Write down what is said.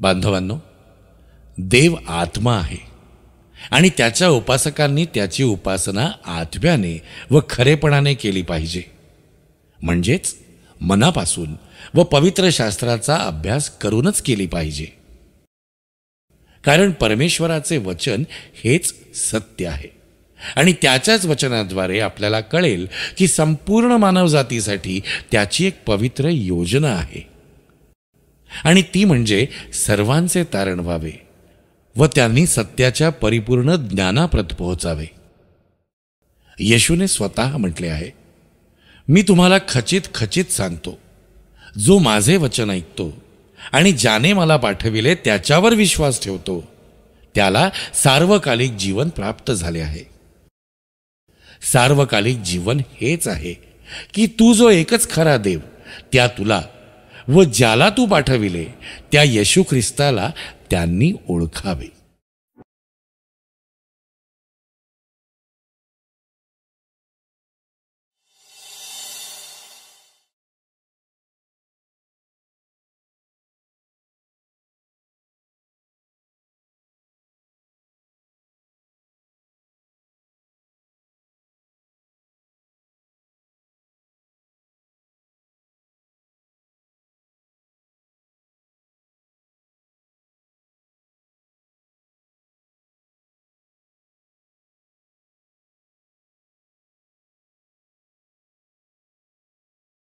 बांधवांनो देव आत्मा आहे आणि त्याच्या उपासकांनी त्याची उपासना आत्म्याने व खरेपणाने केली पाहिजे म्हणजेच मनापासून व पवित्र शास्त्राचा अभ्यास करूनच केली पाहिजे कारण परमेश्वराचे वचन हेच सत्य आहे आणि त्याच्याच वचनाद्वारे आपल्याला कळेल की संपूर्ण मानवजातीसाठी त्याची एक पवित्र योजना आहे आणि ती म्हणजे सर्वांचे तारण व्हावे व त्यांनी सत्याच्या परिपूर्ण ज्ञानाप्रत पोहोचावे येशूने स्वतः म्हटले आहे मी तुम्हाला खचित खचित सांगतो जो माझे वचन ऐकतो आणि ज्याने मला पाठविले त्याच्यावर विश्वास ठेवतो त्याला सार्वकालिक जीवन प्राप्त झाले आहे सार्वकालिक जीवन हेच आहे की तू जो एकच खरा देव त्या तुला व ज्याला तू पाठविले त्या येशू ख्रिस्ताला त्यांनी ओळखावे